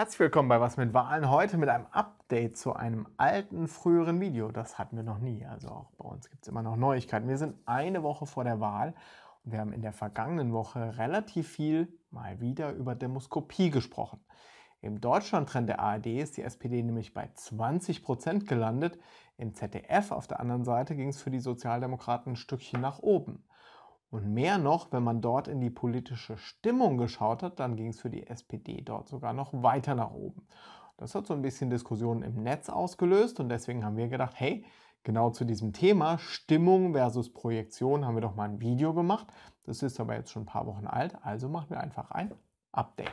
Herzlich willkommen bei Was mit Wahlen. Heute mit einem Update zu einem alten, früheren Video. Das hatten wir noch nie. Also auch bei uns gibt es immer noch Neuigkeiten. Wir sind eine Woche vor der Wahl und wir haben in der vergangenen Woche relativ viel mal wieder über Demoskopie gesprochen. Im Deutschlandtrend der ARD ist die SPD nämlich bei 20 Prozent gelandet. Im ZDF auf der anderen Seite ging es für die Sozialdemokraten ein Stückchen nach oben. Und mehr noch, wenn man dort in die politische Stimmung geschaut hat, dann ging es für die SPD dort sogar noch weiter nach oben. Das hat so ein bisschen Diskussionen im Netz ausgelöst und deswegen haben wir gedacht, hey, genau zu diesem Thema Stimmung versus Projektion haben wir doch mal ein Video gemacht. Das ist aber jetzt schon ein paar Wochen alt, also machen wir einfach ein Update.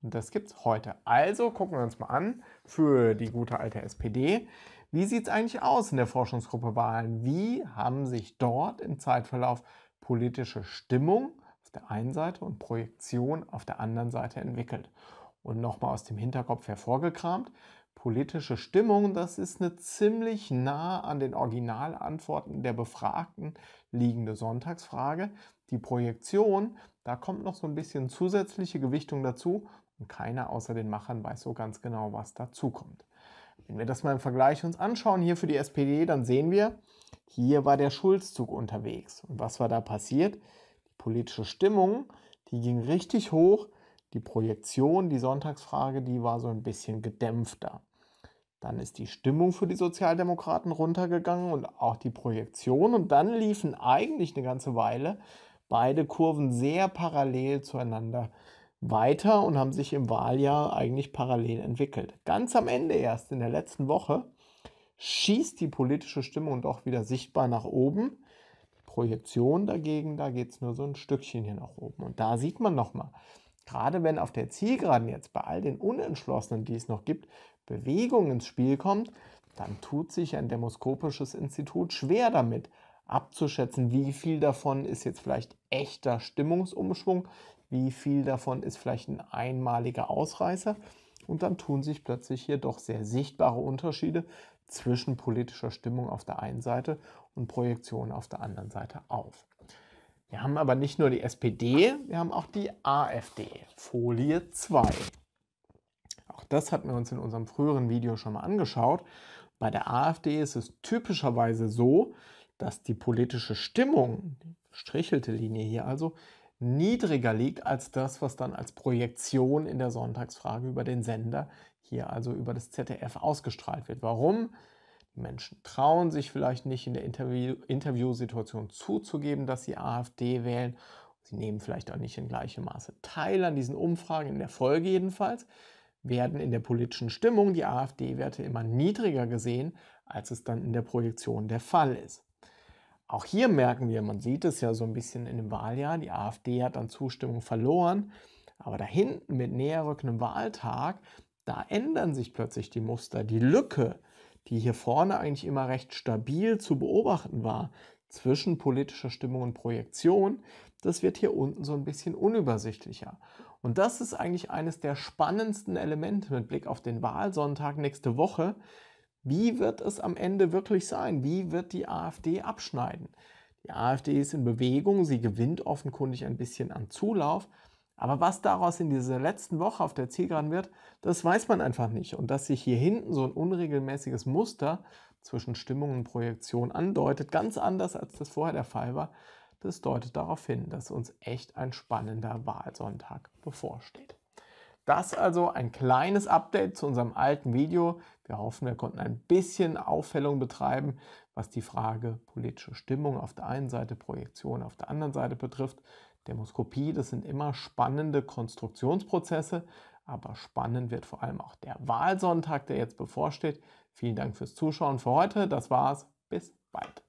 Und das gibt es heute. Also gucken wir uns mal an für die gute alte SPD. Wie sieht es eigentlich aus in der Forschungsgruppe Wahlen? Wie haben sich dort im Zeitverlauf politische Stimmung auf der einen Seite und Projektion auf der anderen Seite entwickelt. Und nochmal aus dem Hinterkopf hervorgekramt, politische Stimmung, das ist eine ziemlich nah an den Originalantworten der Befragten liegende Sonntagsfrage. Die Projektion, da kommt noch so ein bisschen zusätzliche Gewichtung dazu und keiner außer den Machern weiß so ganz genau, was dazukommt. Wenn wir das mal im Vergleich uns anschauen, hier für die SPD, dann sehen wir, hier war der Schulzzug unterwegs. Und was war da passiert? Die politische Stimmung, die ging richtig hoch. Die Projektion, die Sonntagsfrage, die war so ein bisschen gedämpfter. Dann ist die Stimmung für die Sozialdemokraten runtergegangen und auch die Projektion. Und dann liefen eigentlich eine ganze Weile beide Kurven sehr parallel zueinander weiter und haben sich im Wahljahr eigentlich parallel entwickelt. Ganz am Ende erst in der letzten Woche schießt die politische Stimmung doch wieder sichtbar nach oben. Projektion dagegen, da geht es nur so ein Stückchen hier nach oben. Und da sieht man nochmal, gerade wenn auf der Zielgeraden jetzt bei all den Unentschlossenen, die es noch gibt, Bewegung ins Spiel kommt, dann tut sich ein demoskopisches Institut schwer damit, abzuschätzen, wie viel davon ist jetzt vielleicht echter Stimmungsumschwung, wie viel davon ist vielleicht ein einmaliger Ausreißer. Und dann tun sich plötzlich hier doch sehr sichtbare Unterschiede zwischen politischer Stimmung auf der einen Seite und Projektion auf der anderen Seite auf. Wir haben aber nicht nur die SPD, wir haben auch die AfD, Folie 2. Auch das hatten wir uns in unserem früheren Video schon mal angeschaut. Bei der AfD ist es typischerweise so, dass die politische Stimmung, die strichelte Linie hier also, niedriger liegt als das, was dann als Projektion in der Sonntagsfrage über den Sender, hier also über das ZDF, ausgestrahlt wird. Warum? Die Menschen trauen sich vielleicht nicht in der Interview Interviewsituation zuzugeben, dass sie AfD wählen. Sie nehmen vielleicht auch nicht in gleichem Maße teil an diesen Umfragen, in der Folge jedenfalls werden in der politischen Stimmung die AfD-Werte immer niedriger gesehen, als es dann in der Projektion der Fall ist. Auch hier merken wir, man sieht es ja so ein bisschen in dem Wahljahr, die AfD hat an Zustimmung verloren, aber da hinten mit näher rückendem Wahltag, da ändern sich plötzlich die Muster. Die Lücke, die hier vorne eigentlich immer recht stabil zu beobachten war, zwischen politischer Stimmung und Projektion, das wird hier unten so ein bisschen unübersichtlicher. Und das ist eigentlich eines der spannendsten Elemente mit Blick auf den Wahlsonntag nächste Woche, wie wird es am Ende wirklich sein? Wie wird die AfD abschneiden? Die AfD ist in Bewegung, sie gewinnt offenkundig ein bisschen an Zulauf. Aber was daraus in dieser letzten Woche auf der Zielgeraden wird, das weiß man einfach nicht. Und dass sich hier hinten so ein unregelmäßiges Muster zwischen Stimmung und Projektion andeutet, ganz anders als das vorher der Fall war, das deutet darauf hin, dass uns echt ein spannender Wahlsonntag bevorsteht. Das also ein kleines Update zu unserem alten Video. Wir hoffen, wir konnten ein bisschen Aufhellung betreiben, was die Frage politische Stimmung auf der einen Seite, Projektion auf der anderen Seite betrifft. Demoskopie, das sind immer spannende Konstruktionsprozesse, aber spannend wird vor allem auch der Wahlsonntag, der jetzt bevorsteht. Vielen Dank fürs Zuschauen für heute. Das war's. Bis bald.